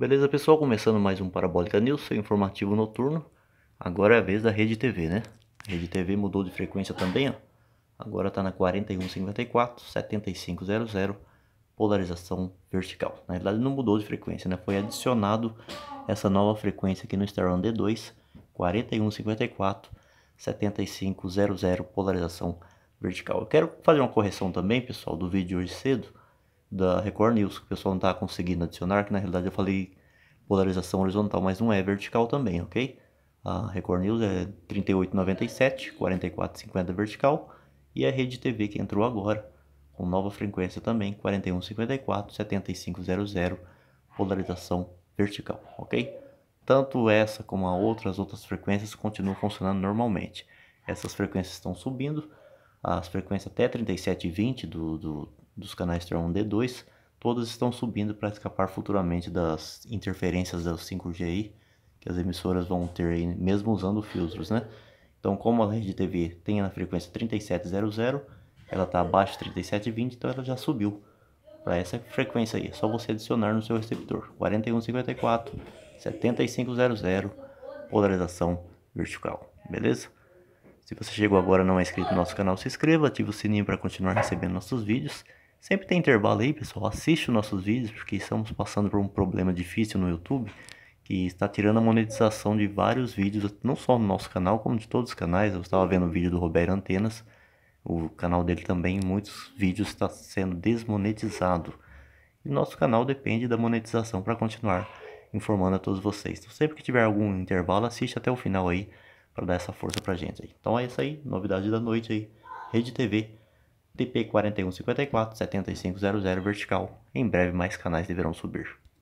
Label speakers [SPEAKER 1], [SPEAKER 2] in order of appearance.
[SPEAKER 1] Beleza pessoal, começando mais um Parabólica News, seu informativo noturno. Agora é a vez da Rede TV, né? A Rede TV mudou de frequência também, ó. Agora tá na 4154, 7500, polarização vertical. Na verdade não mudou de frequência, né? Foi adicionado essa nova frequência aqui no Star One D2, 4154, 7500, polarização vertical. Eu quero fazer uma correção também, pessoal, do vídeo de hoje cedo da Record News, que o pessoal não está conseguindo adicionar, que na realidade eu falei polarização horizontal, mas não é vertical também, ok? A Record News é 38,97, 44,50 vertical, e a Rede TV que entrou agora, com nova frequência também, 41,54, 75,00, polarização vertical, ok? Tanto essa como a outra, as outras frequências continuam funcionando normalmente. Essas frequências estão subindo, as frequências até 37,20 do, do dos canais TRON D2, todas estão subindo para escapar futuramente das interferências do 5G que as emissoras vão ter aí, mesmo usando filtros, né? Então, como a rede TV tem na frequência 3700, ela está abaixo de 3720, então ela já subiu para essa frequência aí. É só você adicionar no seu receptor 4154 7500 polarização vertical, beleza? Se você chegou agora e não é inscrito no nosso canal, se inscreva, ative o sininho para continuar recebendo nossos vídeos. Sempre tem intervalo aí, pessoal. Assiste os nossos vídeos, porque estamos passando por um problema difícil no YouTube que está tirando a monetização de vários vídeos, não só no nosso canal, como de todos os canais. Eu estava vendo o vídeo do Roberto Antenas, o canal dele também, muitos vídeos está sendo desmonetizado. E nosso canal depende da monetização para continuar informando a todos vocês. Então, sempre que tiver algum intervalo, assiste até o final aí para dar essa força para gente aí. Então é isso aí, novidade da noite aí, Rede TV DP 4154-7500 vertical. Em breve mais canais deverão subir.